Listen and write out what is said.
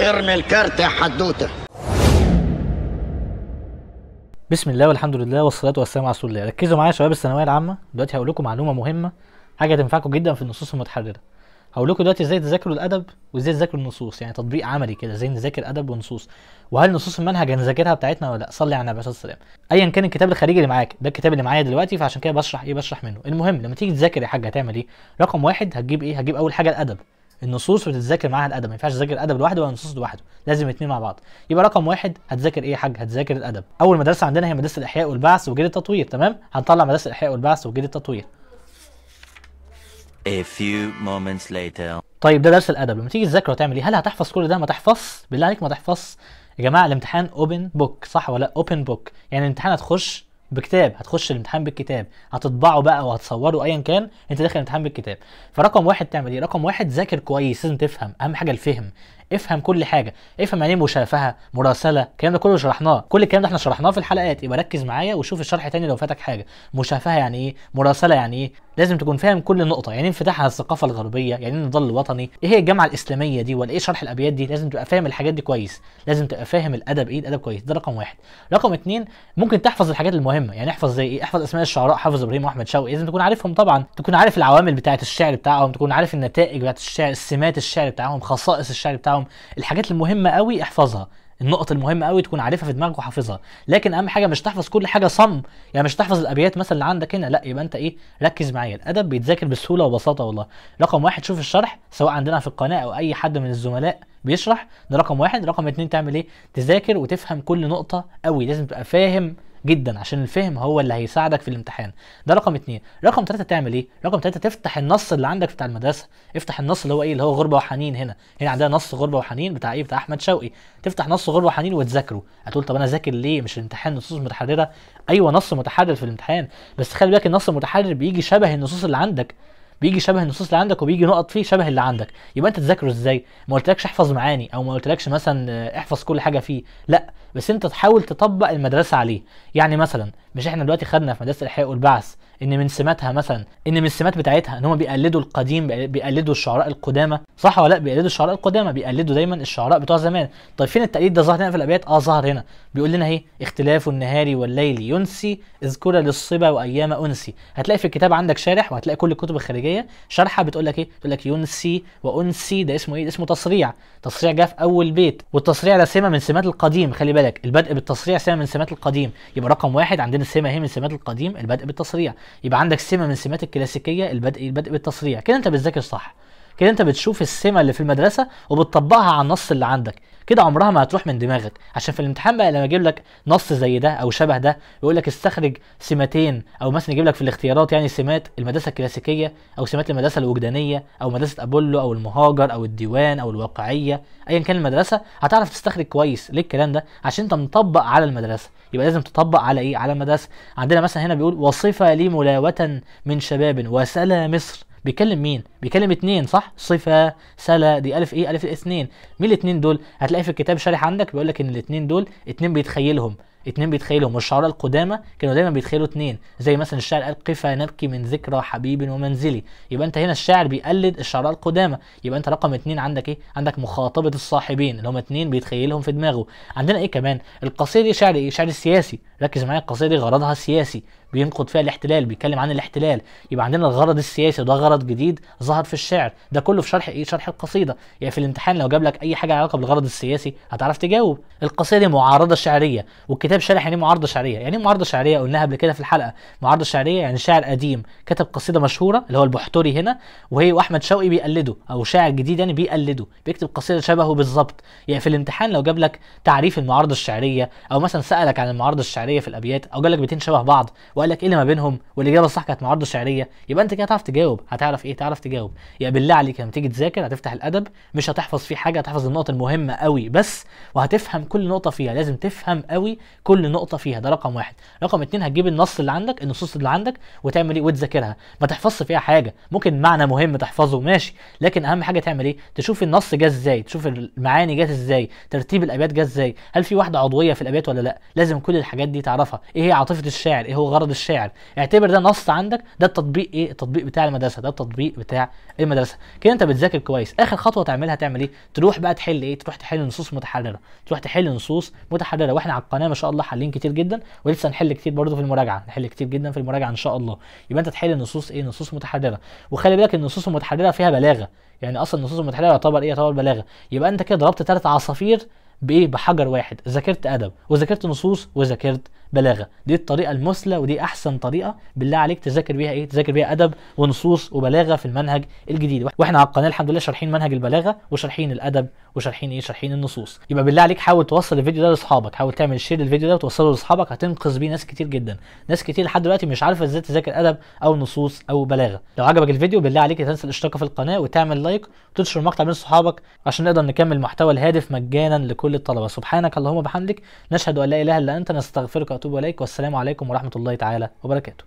ارمي الكارت يا حدوته بسم الله والحمد لله والصلاه والسلام على رسول الله ركزوا معايا يا شباب الثانويه العامه دلوقتي هقول لكم معلومه مهمه حاجه هتنفعكم جدا في النصوص المتحرره هقول لكم دلوقتي ازاي تذاكروا الادب وازاي تذاكروا النصوص يعني تطبيق عملي كده ازاي نذاكر ادب ونصوص وهل نصوص المنهج هنذاكرها بتاعتنا ولا لا صلي على النبي عليه الصلاة ايا كان الكتاب الخارجي اللي معاك ده الكتاب اللي معايا دلوقتي فعشان كده بشرح ايه بشرح منه المهم لما تيجي تذاكر يا حاج هتعمل ايه رقم واحد هتجيب ايه هتجيب اول حاجه الادب النصوص بتتذاكر معاها الادب ما ينفعش تذاكر الادب لوحده ولا النصوص لوحده لازم الاثنين مع بعض يبقى رقم واحد هتذاكر ايه يا حاج هتذاكر الادب اول مدرسه عندنا هي مدرسه الاحياء والبعث وجيل التطوير تمام هنطلع مدرسه الاحياء والبعث وجيل التطوير A few moments later. طيب ده درس الادب لما تيجي تذاكره هتعمل ايه هل هتحفظ كل ده ما تحفظش بالله عليك ما تحفظش يا جماعه الامتحان اوبن بوك صح ولا اوبن بوك يعني الامتحان هتخش بكتاب هتخش الامتحان بالكتاب هتطبعه بقى وهتصوره ايا كان انت داخل الامتحان بالكتاب فرقم واحد تعمل ايه رقم واحد ذاكر كويس لازم تفهم اهم حاجه الفهم افهم كل حاجه افهم يعني إيه مشافهه مراسله الكلام ده كله شرحناه كل الكلام ده احنا شرحناه في الحلقات يبقى ركز معايا وشوف الشرح تاني لو فاتك حاجه مشافهه يعني ايه مراسله يعني ايه لازم تكون فاهم كل نقطه يعني إيه انفتاح على الثقافه الغربيه يعني إيه النضال الوطني ايه هي الجامعه الاسلاميه دي ولا ايه شرح الابيات دي لازم تبقى فاهم الحاجات دي كويس لازم تبقى فاهم الادب ايه الادب كويس ده رقم واحد رقم اتنين ممكن تحفظ الحاجات المهمه يعني احفظ زي ايه احفظ اسماء الشعراء حافظ ابراهيم واحمد شوقي لازم تكون عارفهم طبعا تكون عارف العوامل بتاعه الشعر بتاعهم تكون عارف النتائج بتاعه الشعر السمات الشعر بتاعهم خصائص الشعر بتاعهم الارقام الحاجات المهمه قوي احفظها النقط المهمه قوي تكون عارفها في دماغك وحافظها لكن اهم حاجه مش تحفظ كل حاجه صم يعني مش تحفظ الابيات مثلا اللي عندك هنا لا يبقى انت ايه ركز معايا الادب بيتذاكر بسهوله وبساطه والله رقم واحد شوف الشرح سواء عندنا في القناه او اي حد من الزملاء بيشرح ده رقم واحد رقم اتنين تعمل ايه تذاكر وتفهم كل نقطه قوي لازم تبقى فاهم جدا عشان الفهم هو اللي هيساعدك في الامتحان ده رقم اتنين رقم تلاتة تعمل ايه رقم تلاتة تفتح النص اللي عندك بتاع المدرسه افتح النص اللي هو ايه اللي هو غربه وحنين هنا هنا عندنا نص غربه وحنين بتاع ايه بتاع احمد شوقي تفتح نص غربه وحنين وتذاكره هتقول طب انا ذاكر ليه مش الامتحان نصوص متحرره ايوه نص متحرر في الامتحان بس خلي بالك النص المتحرر بيجي شبه النصوص اللي عندك بيجي شبه النصوص اللي عندك وبيجي نقط فيه شبه اللي عندك يبقى انت تذاكره ازاي ما قلتلكش احفظ معاني او ما قلتلكش مثلا آه، احفظ كل حاجه فيه لا بس انت تحاول تطبق المدرسه عليه يعني مثلا مش احنا دلوقتي خدنا في مدرسه الاحياء والبعث ان من سماتها مثلا ان من السمات بتاعتها ان هم بيقلدوا القديم بيقلدوا الشعراء القدامى صح ولا لا بيقلدوا الشعراء القدامى بيقلدوا دايما الشعراء بتوع زمان طيب فين التقليد ده ظهر هنا في الابيات اه ظهر هنا بيقول لنا اهي اختلاف النهار والليل ينسي اذكر للصبا وايام انسي هتلاقي في الكتاب عندك شارح وهتلاقي كل الكتب الخارجيه شارحه بتقول لك ايه بتقول لك ينسي وانسي ده اسمه ايه اسمه تصريع تصريع جه في اول بيت والتصريع ده سمه من سمات القديم خلي بالك البدء بالتصريع سمه من سمات القديم يبقى رقم واحد عندنا السمه اهي من سمات القديم البدء بالتصريع يبقى عندك سمه من السمات الكلاسيكيه البدء البدء بالتصريع كده انت بتذاكر صح كده انت بتشوف السمه اللي في المدرسه وبتطبقها على النص اللي عندك كده عمرها ما هتروح من دماغك عشان في الامتحان بقى لما اجيب لك نص زي ده او شبه ده يقول لك استخرج سمتين او مثلا يجيب لك في الاختيارات يعني سمات المدرسه الكلاسيكيه او سمات المدرسه الوجدانيه او مدرسه ابولو او المهاجر او الديوان او الواقعيه ايا كان المدرسه هتعرف تستخرج كويس ليه الكلام ده عشان انت مطبق على المدرسه يبقى لازم تطبق على ايه على المدرسه عندنا مثلا هنا بيقول وصفه لي ملاوه من شباب وسلا مصر بيكلم مين بيكلم اتنين صح صفه سلا دي الف ايه الف إثنين إيه؟ مين الاتنين دول هتلاقي في الكتاب شارح عندك بيقول لك ان الاتنين دول اتنين بيتخيلهم اتنين بيتخيلوا مش الشعراء القدامى كانوا دايما بيتخيلوا اتنين زي مثلا الشاعر قال قفا نبكي من ذكرى حبيب ومنزلي يبقى انت هنا الشاعر بيقلد الشعراء القدامى يبقى انت رقم اتنين عندك ايه عندك مخاطبه الصاحبين اللي هم اتنين بيتخيلهم في دماغه عندنا ايه كمان القصيده دي شعر ايه شعر سياسي ركز معايا القصيده دي غرضها سياسي بينقد فيها الاحتلال بيتكلم عن الاحتلال يبقى عندنا الغرض السياسي وده غرض جديد ظهر في الشعر ده كله في شرح ايه شرح القصيده يعني في الامتحان لو جاب لك اي حاجه علاقه بالغرض السياسي هتعرف تجاوب القصيده معارضه شعريه والكتاب كتاب شارح يعني إيه معارضه شعريه يعني ايه معارضه شعريه قلناها قبل كده في الحلقه معارضه شعريه يعني شاعر قديم كتب قصيده مشهوره اللي هو البحتري هنا وهي واحمد شوقي بيقلده او شاعر جديد يعني بيقلده بيكتب قصيده شبهه بالظبط يعني في الامتحان لو جاب لك تعريف المعارضه الشعريه او مثلا سالك عن المعارضه الشعريه في الابيات او جاب لك بيتين شبه بعض وقال لك ايه اللي ما بينهم والاجابه الصح كانت معارضه شعريه يبقى انت كده هتعرف تجاوب هتعرف ايه تعرف تجاوب يعني بالله عليك لما تيجي تذاكر هتفتح الادب مش هتحفظ فيه حاجه هتحفظ النقط المهمه قوي بس وهتفهم كل نقطه فيها لازم تفهم قوي كل نقطه فيها ده رقم واحد رقم اتنين هتجيب النص اللي عندك النصوص اللي عندك وتعمل ايه وتذاكرها ما تحفظش فيها حاجه ممكن معنى مهم تحفظه ماشي لكن اهم حاجه تعمل ايه تشوف النص جه ازاي تشوف المعاني جت ازاي ترتيب الابيات جه ازاي هل في واحده عضويه في الابيات ولا لا لازم كل الحاجات دي تعرفها ايه هي عاطفه الشاعر ايه هو غرض الشاعر اعتبر ده نص عندك ده التطبيق ايه التطبيق بتاع المدرسه ده التطبيق بتاع المدرسه كده انت بتذاكر كويس اخر خطوه تعملها تعمل ايه تروح بقى تحل ايه تروح تحل نصوص متحرره تروح تحل نصوص متحرره واحنا على القناه ما شاء الله الله حلين كتير جدا ولسه هنحل كتير برضه في المراجعه نحل كتير جدا في المراجعه ان شاء الله يبقى انت تحل النصوص ايه نصوص متحرره وخلي بالك النصوص المتحرره فيها بلاغه يعني اصلا النصوص المتحرره يعتبر ايه يعتبر بلاغه يبقى انت كده ضربت ثلاث عصافير بايه بحجر واحد ذاكرت ادب وذاكرت نصوص وذاكرت بلاغه دي الطريقه المثلى ودي احسن طريقه بالله عليك تذاكر بيها ايه تذاكر بيها ادب ونصوص وبلاغه في المنهج الجديد واحنا على القناه الحمد لله شارحين منهج البلاغه وشارحين الادب وشارحين ايه شارحين النصوص يبقى بالله عليك حاول توصل الفيديو ده لاصحابك حاول تعمل شير للفيديو ده وتوصله لاصحابك هتنقذ بيه ناس كتير جدا ناس كتير لحد دلوقتي مش عارفه ازاي تذاكر ادب او نصوص او بلاغه لو عجبك الفيديو بالله عليك تنسى الاشتراك في القناه وتعمل لايك وتنشر المقطع بين صحابك عشان نقدر نكمل محتوى الهادف مجانا لكل الطلبه سبحانك اللهم وبحمدك نشهد ان لا اله الا انت نستغفرك واتوب اليك والسلام عليكم ورحمه الله تعالى وبركاته